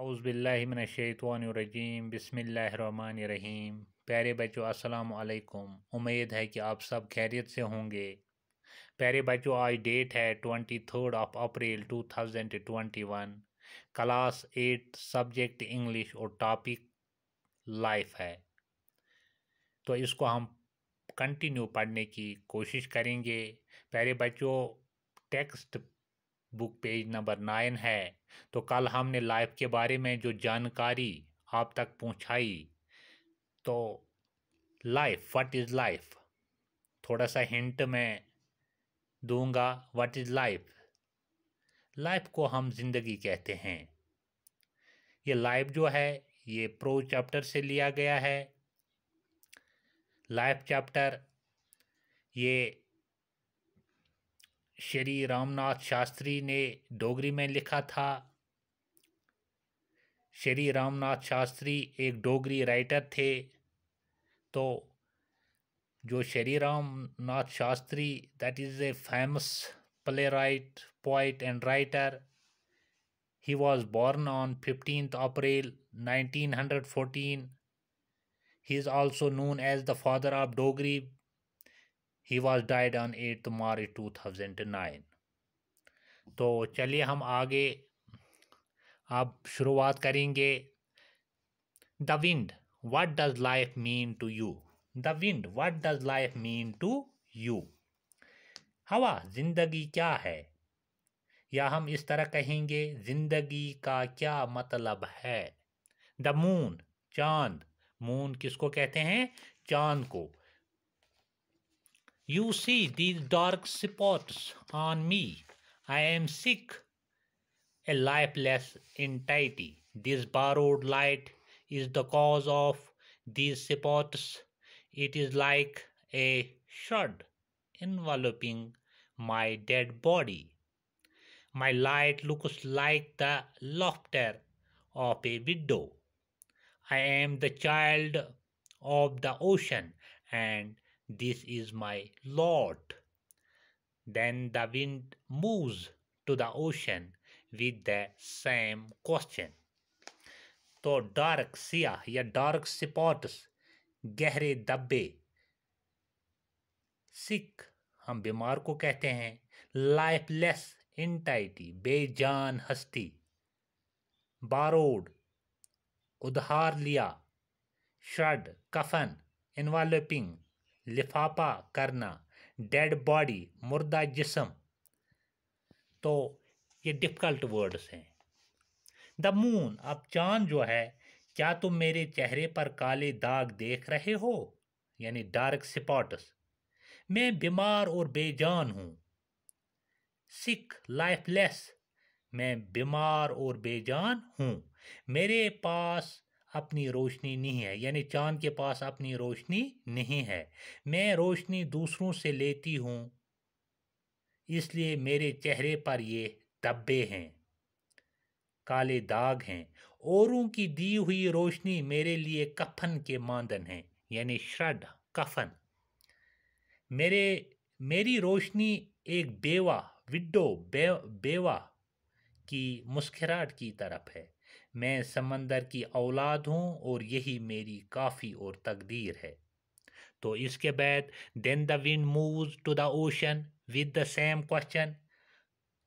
अउज़बिल्लिमिनशैतवानरजीम बसमीम प्यारे बच्चों अस्सलाम वालेकुम उम्मीद है कि आप सब खैरियत से होंगे प्यारे बच्चों आज डेट है twenty third of April two thousand twenty one class eight subject English और टॉपिक लाइफ है तो इसको हम कंटिन्यू पढ़ने की कोशिश करेंगे प्यारे बच्चों textbook page number nine है तो कल हमने लाइफ के बारे में जो जानकारी आप तक पहुंचाई तो लाइफ व्हाट इज़ लाइफ थोड़ा सा हिंट मैं दूंगा व्हाट इज़ लाइफ लाइफ को हम जिंदगी कहते हैं ये लाइफ जो है ये प्रो चैप्टर से लिया गया है लाइफ चैप्टर ये श्री रामनाथ शास्त्री ने डोगरी में लिखा था श्री रामनाथ शास्त्री एक डोगरी राइटर थे तो जो Shri Ramnath Shastri that is a famous playwright poet and writer he was born on fifteen April nineteen hundred fourteen he is also known as the father of Dogri he was died on eight March two thousand nine तो चलिए हम आगे अब शुरुआत करेंगे the wind what does life mean to you the wind what does life mean to you हवा जिंदगी क्या है या हम इस तरह कहेंगे जिंदगी का क्या मतलब है द मून चांद मून किसको कहते हैं चांद को You see these dark spots on me. I am sick, a lifeless entity. This borrowed light is the cause of these spots. It is like a shroud enveloping my dead body. My light looks like the laughter of a widow. I am the child of the ocean and This is my lot. Then the wind moves to the ocean with the same question. तो dark सियाह या dark spots गहरे दब्बे सिक हम बीमार को कहते हैं lifeless इंटाइटी बेजान हस्ती बारोड उधार लिया श्रड कफन इन्वालपिंग लिफाफा करना डेड बॉडी मुर्दा जिसम तो ये डिफ़िकल्ट वर्ड्स हैं द मून अब चांद जो है क्या तुम मेरे चेहरे पर काले दाग देख रहे हो यानी डार्क स्पॉट्स मैं बीमार और बेजान हूँ सिख लाइफलेस मैं बीमार और बेजान हूँ मेरे पास अपनी रोशनी नहीं है यानी चांद के पास अपनी रोशनी नहीं है मैं रोशनी दूसरों से लेती हूँ इसलिए मेरे चेहरे पर ये धब्बे हैं काले दाग हैं औरों की दी हुई रोशनी मेरे लिए कफन के मांदन हैं यानी श्रड कफन मेरे मेरी रोशनी एक बेवा विडो बे, बेवा की मुस्कराहट की तरफ है मैं समंदर की औलाद हूँ और यही मेरी काफ़ी और तकदीर है तो इसके बाद then the wind move to the ocean with the same question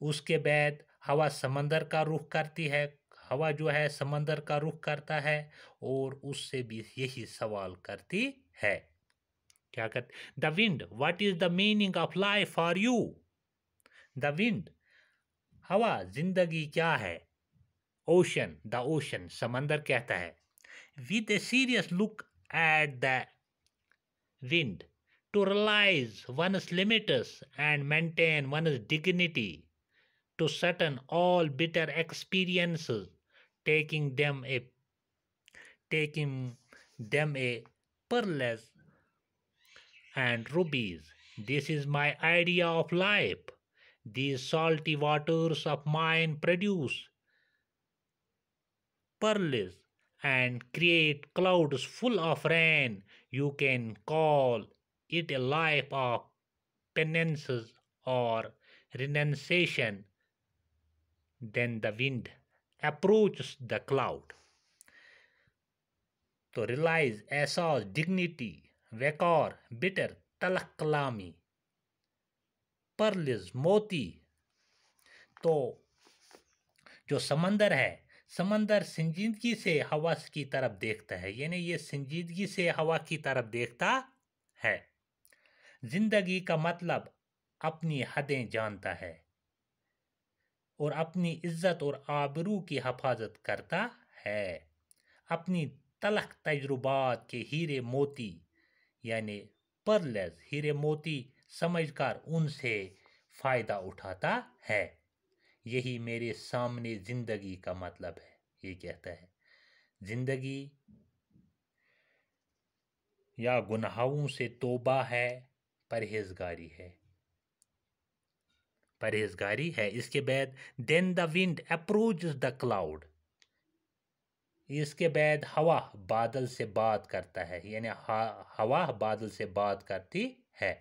उसके बाद हवा समंदर का रुख करती है हवा जो है समंदर का रुख करता है और उससे भी यही सवाल करती है क्या कर the wind what is the meaning of life for you the wind हवा जिंदगी क्या है ocean, the ocean, Samandar, कहता है with a serious look at the wind to realize one's limits and maintain one's dignity to certain all bitter experiences taking them a taking them a pearls and rubies this is my idea of life these salty waters of mine produce pearls and create clouds full of rain. You can call it a life of penance or renunciation. Then the wind approaches the cloud. to realize एसॉस dignity वेकॉर bitter talaklami pearls moti to तो जो समंदर है समंदर संजीदगी से हवा की तरफ देखता है यानी ये संजीदगी से हवा की तरफ देखता है जिंदगी का मतलब अपनी हदें जानता है और अपनी इज्जत और आबरू की हफाजत करता है अपनी तलख तजुर्बात के हीरे मोती यानी परलेस हीरे मोती समझकर उनसे फ़ायदा उठाता है यही मेरे सामने ज़िंदगी का मतलब है ये कहता है ज़िंदगी या गुनाहों से तोबा है परहेजगारी है परहेजगारी है इसके बाद then the wind approach the cloud इसके बाद हवा बादल से बात करता है यानी हवा बादल से बात करती है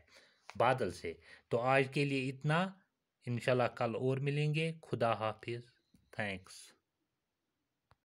बादल से तो आज के लिए इतना इनशाला कल और मिलेंगे खुदा हाफिज़ थैंक्स